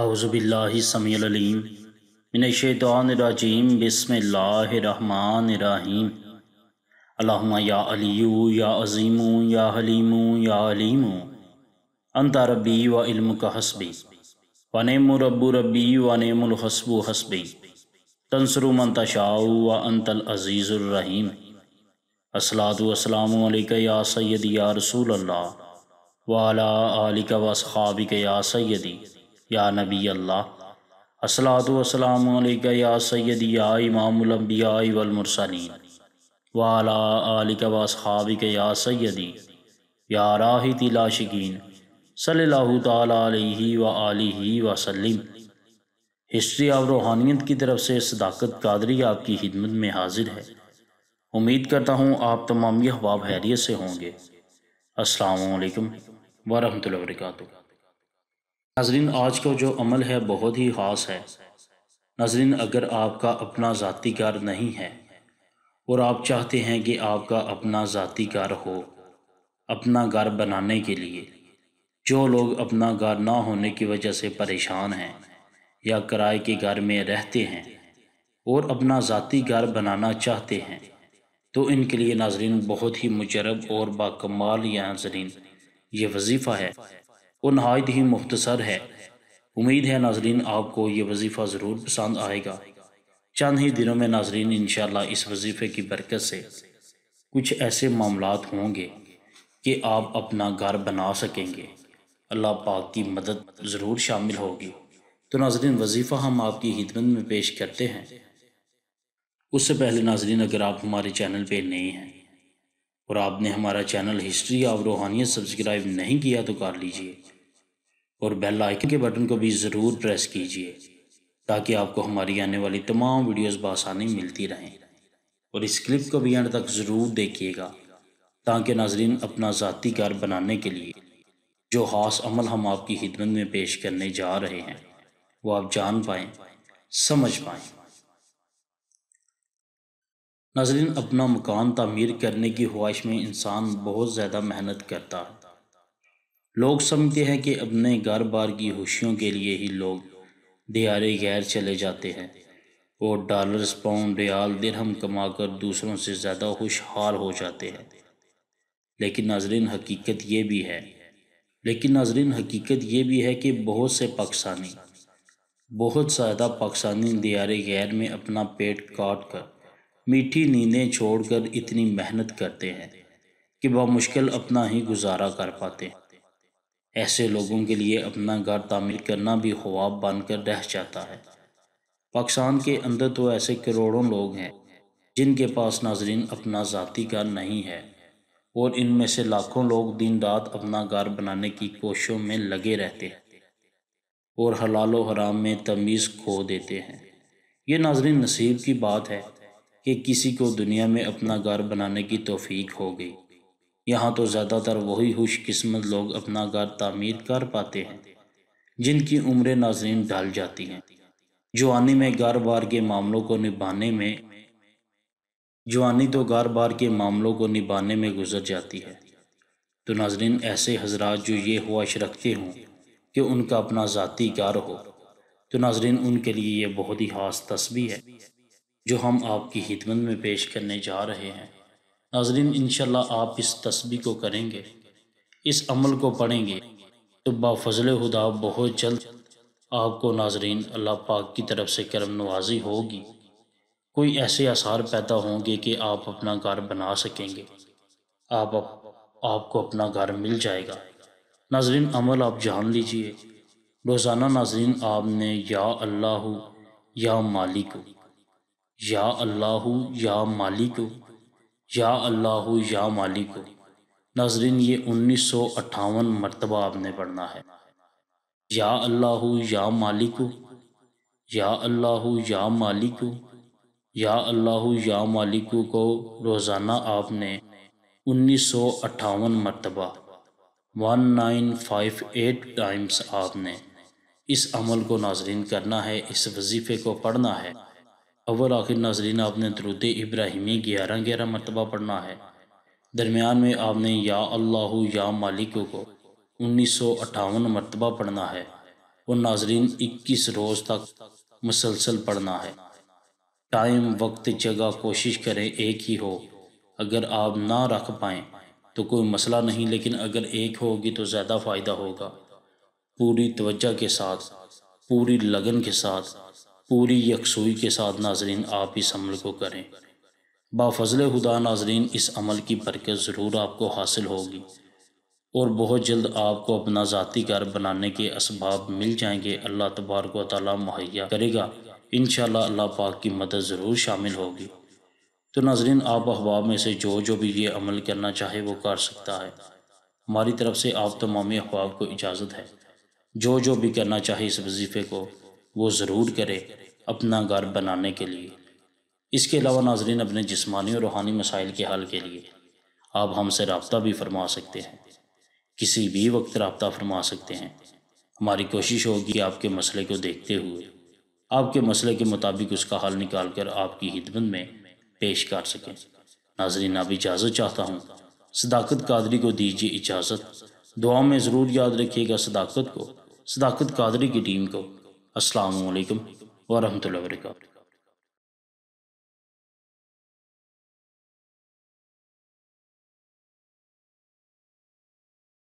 आउज़बिल्लासमीम मिनशानरजीम बसमीम अल्लाम या अलियू या अज़ीमू या हलीमू या अलीमू अंता रबी व इल्म का हसबी वनम रबू रबी हसबु हसबी तंसरु मंतशाऊ व अंतल अज़ीज़ुलरहीम असलातम या सैयदी या रसूल अल्लाह वाला आलिक वसखाबिक या सैयदी या नबी अल्लाह असलातम या सैदी या इमामबिया वलमरसनी वाला आलिक या सैदी या राहि तिलाशिकीन सल्ला व वसलम हिस्ट्री ऑफ रूहानियत की तरफ से सदाकत कादरी आपकी खिदमत में हाजिर है उम्मीद करता हूँ आप तमाम यह बाब हैरियत से होंगे असलकम वरहमल वर्का नाजरीन आज का जो अमल है बहुत ही ख़ास है नाजरीन अगर आपका अपना ज़ाती कार नहीं है और आप चाहते हैं कि आपका अपना ज़ाती कार हो अपना घर बनाने के लिए जो लोग अपना घर ना होने की वजह से परेशान हैं या किराए के घर में रहते हैं और अपना ज़ाती घर बनाना चाहते हैं तो इनके लिए नाजरीन बहुत ही मुजरब और बाकमाल या नाजरीन ये वजीफ़ा है वो नहायत ही मुख्तसर है उम्मीद है नाजरीन आपको ये वजीफ़ा ज़रूर पसंद आएगा चंद ही दिनों में नाजरीन इन इस वजीफ़े की बरकत से कुछ ऐसे मामला होंगे कि आप अपना घर बना सकेंगे अल्लाह पाक की मदद ज़रूर शामिल होगी तो नाजरीन वजीफ़ा हम आपकी खिदमत में पेश करते हैं उससे पहले नाजरीन अगर आप हमारे चैनल पे नए हैं और आपने हमारा चैनल हिस्ट्री ऑफ रूहानियत सब्सक्राइब नहीं किया तो कर लीजिए और बेल आइकन के बटन को भी ज़रूर प्रेस कीजिए ताकि आपको हमारी आने वाली तमाम वीडियोस बसानी मिलती रहें और इस क्लिप को भी एंड तक ज़रूर देखिएगा ताकि नाजरीन अपना ज़ाती कार बनाने के लिए जो खास अमल हम आपकी खिदमत में पेश करने जा रहे हैं वो आप जान पाएँ समझ पाएँ नाजरीन अपना मकान तमीर करने की ख्वाहिश में इंसान बहुत ज़्यादा मेहनत करता है लोग समझते हैं कि अपने घर बार की खुशियों के लिए ही लोग दियारे गैर चले जाते हैं और डॉलर्स पाउंड रियाल दिरहम कमाकर दूसरों से ज़्यादा खुशहाल हो जाते हैं लेकिन नाजरीन हकीकत ये भी है लेकिन नाजरीन हकीकत ये भी है कि बहुत से पाकिस्तानी बहुत ज़्यादा पाकिस्तानी दियारे गैर में अपना पेट काट कर मीठी नींदें छोड़कर इतनी मेहनत करते हैं कि मुश्किल अपना ही गुजारा कर पाते हैं ऐसे लोगों के लिए अपना घर तामीर करना भी ख्वाब बनकर रह जाता है पाकिस्तान के अंदर तो ऐसे करोड़ों लोग हैं जिनके पास नाजरीन अपना ज़ाती घर नहीं है और इनमें से लाखों लोग दिन रात अपना घर बनाने की कोशिशों में लगे रहते हैं और हलाल हराम में तमीज़ खो देते हैं ये नाजरीन नसीब की बात है कि किसी को दुनिया में अपना घर बनाने की तोफीक हो गई यहाँ तो ज़्यादातर वही खुशकस्मत लोग अपना घर तामीर कर पाते हैं जिनकी उम्र नाजरीन ढल जाती हैं जवानी में घर बार के मामलों को निभाने में जवानी तो घर बार के मामलों को निभाने में गुजर जाती है तो नाजरीन ऐसे हजरात जो ये ख्वाहिश रखते हों कि उनका अपना ज़ाती घर हो तो नाजरीन उनके लिए ये बहुत ही खास तस्वीर है जो हम आपकी हिदमत में पेश करने जा रहे हैं नाजरीन इनशा आप इस तस्बी को करेंगे इस अमल को पढ़ेंगे तो बाफजल खुदा बहुत जल्द आपको नाजरीन अल्लाह पाक की तरफ से करम नवाजी होगी कोई ऐसे आसार पैदा होंगे कि आप अपना घर बना सकेंगे आप आपको अपना घर मिल जाएगा नाजरीन अमल आप जान लीजिए रोज़ाना नाजरीन आपने या अल्लाह या मालिक या अल्लाह या मालिक या अल्लाह या मालिक नाजरीन ये उन्नीस सौ अट्ठावन मरतबा आपने पढ़ना है या अल्लाह या मालिक या अल्लाह या मालिक या अल्लाह या मालिक को रोज़ाना आपने उन्नीस सौ अट्ठावन मरतबा one nine five eight times आपने इस अमल को नाजरीन करना है इस वजीफ़े को पढ़ना है अवल आखिर नाजरीन आपने दरुद इब्राहिमी ग्यारह ग्यारह मरतबा पढ़ना है दरमियान में आपने या अल्लाह या मालिक को उन्नीस सौ अट्ठावन मरतबा पढ़ना है और नाजरीन इक्कीस रोज़ तक मुसलसल पढ़ना है टाइम वक्त जगह कोशिश करें एक ही हो अगर आप ना रख पाएँ तो कोई मसला नहीं लेकिन अगर एक होगी तो ज़्यादा फ़ायदा होगा पूरी तवज्जा के साथ पूरी लगन के साथ पूरी यकसोई के साथ नाजरीन आप इस अमल को करें बाफजल खुदा नाजरीन इस अमल की बरकत ज़रूर आपको हासिल होगी और बहुत जल्द आपको अपना ज़ाती घर बनाने के इसबाब मिल जाएंगे अल्लाह तबारक ताली मुहैया करेगा इन अल्लाह पाक की मदद ज़रूर शामिल होगी तो नाजरीन आप अहबाब में से जो जो भी ये अमल करना चाहे वो कर सकता है हमारी तरफ से आप तमामी अहबाब को इजाज़त है जो जो भी करना चाहे इस वजीफ़े को वो ज़रूर करे अपना घर बनाने के लिए इसके अलावा नाजरीन अपने जिसमानी और रूहानी मसाइल के हल के लिए आप हमसे रबता भी फरमा सकते हैं किसी भी वक्त रबता फरमा सकते हैं हमारी कोशिश होगी आपके मसले को देखते हुए आपके मसले के मुताबिक उसका हल निकाल कर आपकी हिदमत में पेश कर सकें नाजरीन आप इजाज़त चाहता हूँ सदाकत कादरी को दीजिए इजाज़त दुआ में ज़रूर याद रखिएगा सदाकत को सदाकत कादरी की टीम को அஸ்லாம் வலைக்கம் வரமத்துல வரகாத்து